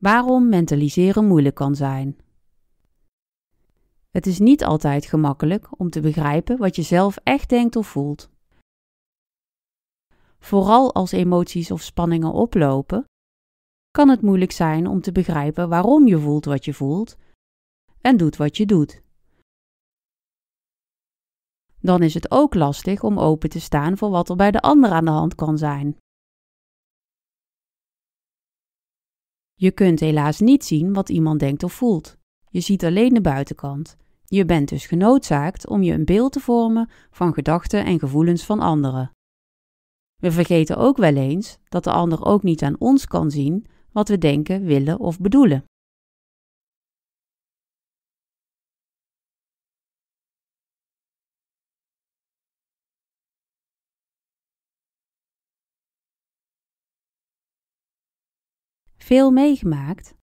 waarom mentaliseren moeilijk kan zijn. Het is niet altijd gemakkelijk om te begrijpen wat je zelf echt denkt of voelt. Vooral als emoties of spanningen oplopen, kan het moeilijk zijn om te begrijpen waarom je voelt wat je voelt en doet wat je doet. Dan is het ook lastig om open te staan voor wat er bij de ander aan de hand kan zijn. Je kunt helaas niet zien wat iemand denkt of voelt. Je ziet alleen de buitenkant. Je bent dus genoodzaakt om je een beeld te vormen van gedachten en gevoelens van anderen. We vergeten ook wel eens dat de ander ook niet aan ons kan zien wat we denken, willen of bedoelen. veel meegemaakt?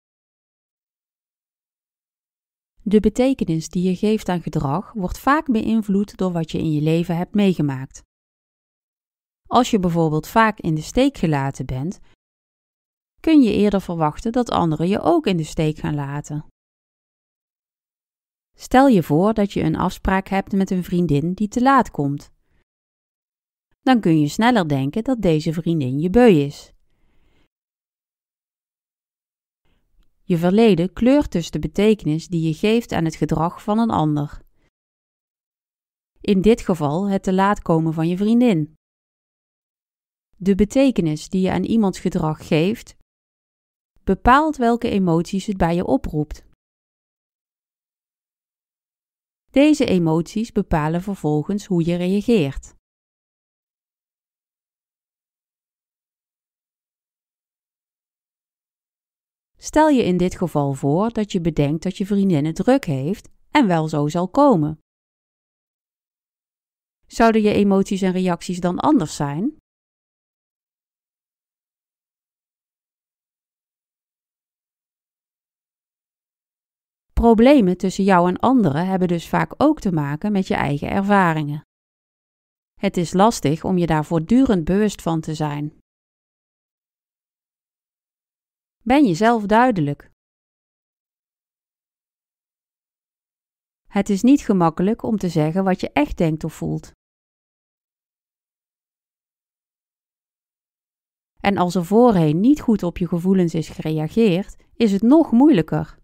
De betekenis die je geeft aan gedrag wordt vaak beïnvloed door wat je in je leven hebt meegemaakt. Als je bijvoorbeeld vaak in de steek gelaten bent, kun je eerder verwachten dat anderen je ook in de steek gaan laten. Stel je voor dat je een afspraak hebt met een vriendin die te laat komt. Dan kun je sneller denken dat deze vriendin je beu is Je verleden kleurt dus de betekenis die je geeft aan het gedrag van een ander. In dit geval het te laat komen van je vriendin. De betekenis die je aan iemands gedrag geeft, bepaalt welke emoties het bij je oproept. Deze emoties bepalen vervolgens hoe je reageert. Stel je in dit geval voor dat je bedenkt dat je vriendin het druk heeft en wel zo zal komen. Zouden je emoties en reacties dan anders zijn? Problemen tussen jou en anderen hebben dus vaak ook te maken met je eigen ervaringen. Het is lastig om je daar voortdurend bewust van te zijn. Ben je zelf duidelijk. Het is niet gemakkelijk om te zeggen wat je echt denkt of voelt. En als er voorheen niet goed op je gevoelens is gereageerd, is het nog moeilijker.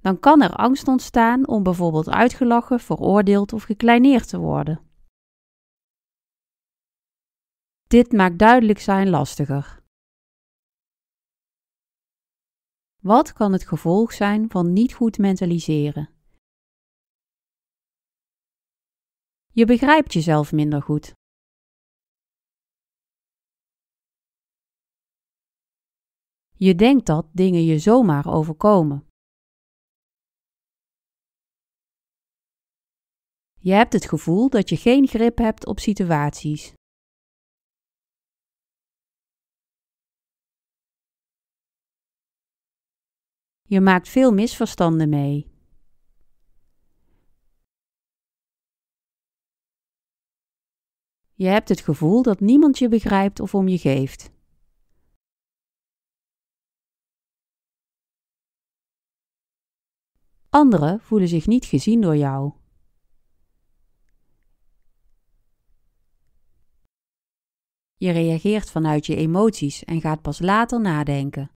Dan kan er angst ontstaan om bijvoorbeeld uitgelachen, veroordeeld of gekleineerd te worden. Dit maakt duidelijk zijn lastiger. Wat kan het gevolg zijn van niet goed mentaliseren? Je begrijpt jezelf minder goed. Je denkt dat dingen je zomaar overkomen. Je hebt het gevoel dat je geen grip hebt op situaties. Je maakt veel misverstanden mee. Je hebt het gevoel dat niemand je begrijpt of om je geeft. Anderen voelen zich niet gezien door jou. Je reageert vanuit je emoties en gaat pas later nadenken.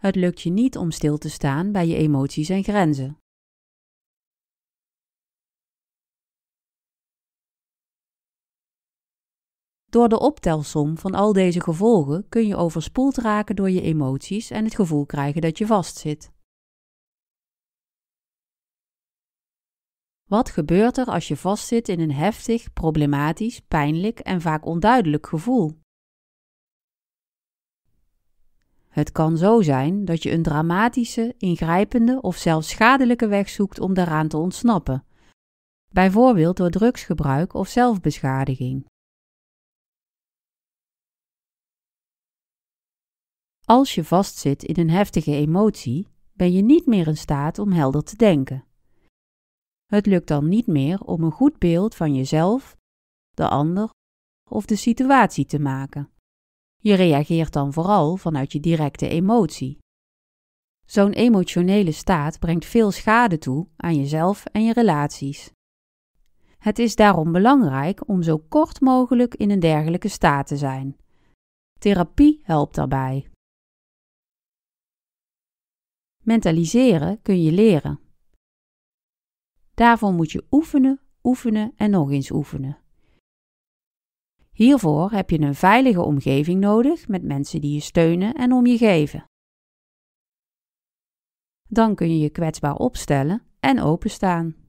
Het lukt je niet om stil te staan bij je emoties en grenzen. Door de optelsom van al deze gevolgen kun je overspoeld raken door je emoties en het gevoel krijgen dat je vastzit. Wat gebeurt er als je vastzit in een heftig, problematisch, pijnlijk en vaak onduidelijk gevoel? Het kan zo zijn dat je een dramatische, ingrijpende of zelfs schadelijke weg zoekt om daaraan te ontsnappen, bijvoorbeeld door drugsgebruik of zelfbeschadiging. Als je vastzit in een heftige emotie, ben je niet meer in staat om helder te denken. Het lukt dan niet meer om een goed beeld van jezelf, de ander of de situatie te maken. Je reageert dan vooral vanuit je directe emotie. Zo'n emotionele staat brengt veel schade toe aan jezelf en je relaties. Het is daarom belangrijk om zo kort mogelijk in een dergelijke staat te zijn. Therapie helpt daarbij. Mentaliseren kun je leren. Daarvoor moet je oefenen, oefenen en nog eens oefenen. Hiervoor heb je een veilige omgeving nodig met mensen die je steunen en om je geven. Dan kun je je kwetsbaar opstellen en openstaan.